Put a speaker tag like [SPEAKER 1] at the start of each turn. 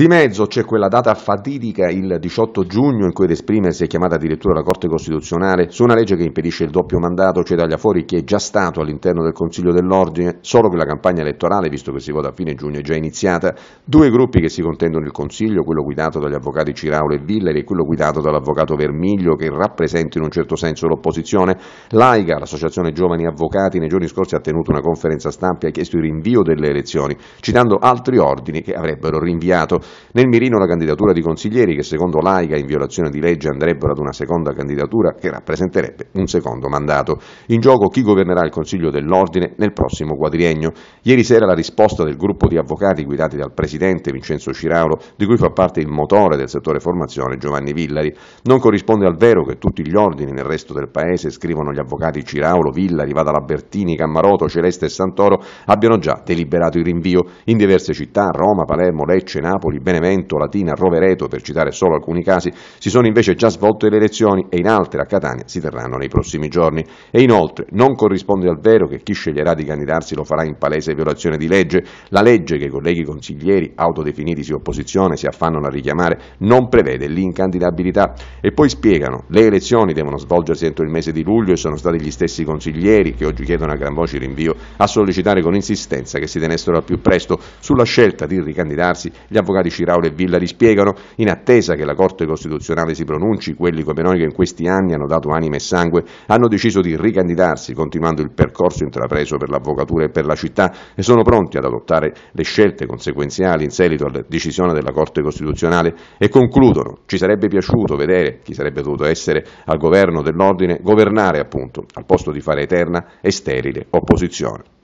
[SPEAKER 1] Di mezzo c'è quella data fatidica, il 18 giugno, in cui ad esprimersi è chiamata addirittura la Corte Costituzionale su una legge che impedisce il doppio mandato, cioè taglia fuori chi è già stato all'interno del Consiglio dell'Ordine, solo che la campagna elettorale, visto che si vota a fine giugno, è già iniziata. Due gruppi che si contendono il Consiglio, quello guidato dagli avvocati Ciraulo e Villeri e quello guidato dall'avvocato Vermiglio, che rappresenta in un certo senso l'opposizione. L'AIGA, l'Associazione Giovani Avvocati, nei giorni scorsi ha tenuto una conferenza stampa e ha chiesto il rinvio delle elezioni, citando altri ordini che avrebbero rinviato. Nel mirino la candidatura di consiglieri che secondo Laiga in violazione di legge andrebbero ad una seconda candidatura che rappresenterebbe un secondo mandato. In gioco chi governerà il Consiglio dell'Ordine nel prossimo quadriennio. Ieri sera la risposta del gruppo di avvocati guidati dal presidente Vincenzo Ciraulo, di cui fa parte il motore del settore formazione Giovanni Villari, non corrisponde al vero che tutti gli ordini nel resto del paese, scrivono gli avvocati Ciraulo, Villari, Vadalabertini, Cammaroto, Celeste e Santoro, abbiano già deliberato il rinvio in diverse città, Roma, Palermo, Lecce, Napoli Napoli, Benevento, Latina, Rovereto, per citare solo alcuni casi, si sono invece già svolte le elezioni e in altre a Catania si terranno nei prossimi giorni. E inoltre non corrisponde al vero che chi sceglierà di candidarsi lo farà in palese violazione di legge. La legge che i colleghi consiglieri, autodefinitisi opposizione, si affannano a richiamare non prevede l'incandidabilità. E poi spiegano, le elezioni devono svolgersi entro il mese di luglio e sono stati gli stessi consiglieri che oggi chiedono a gran voce il rinvio a sollecitare con insistenza che si tenessero al più presto sulla scelta di ricandidarsi gli avvocati avvocati Ciraulo e Villa rispiegano, in attesa che la Corte Costituzionale si pronunci, quelli come noi che in questi anni hanno dato anima e sangue hanno deciso di ricandidarsi continuando il percorso intrapreso per l'avvocatura e per la città e sono pronti ad adottare le scelte conseguenziali in seguito alla decisione della Corte Costituzionale e concludono, ci sarebbe piaciuto vedere chi sarebbe dovuto essere al governo dell'ordine governare appunto, al posto di fare eterna e sterile opposizione.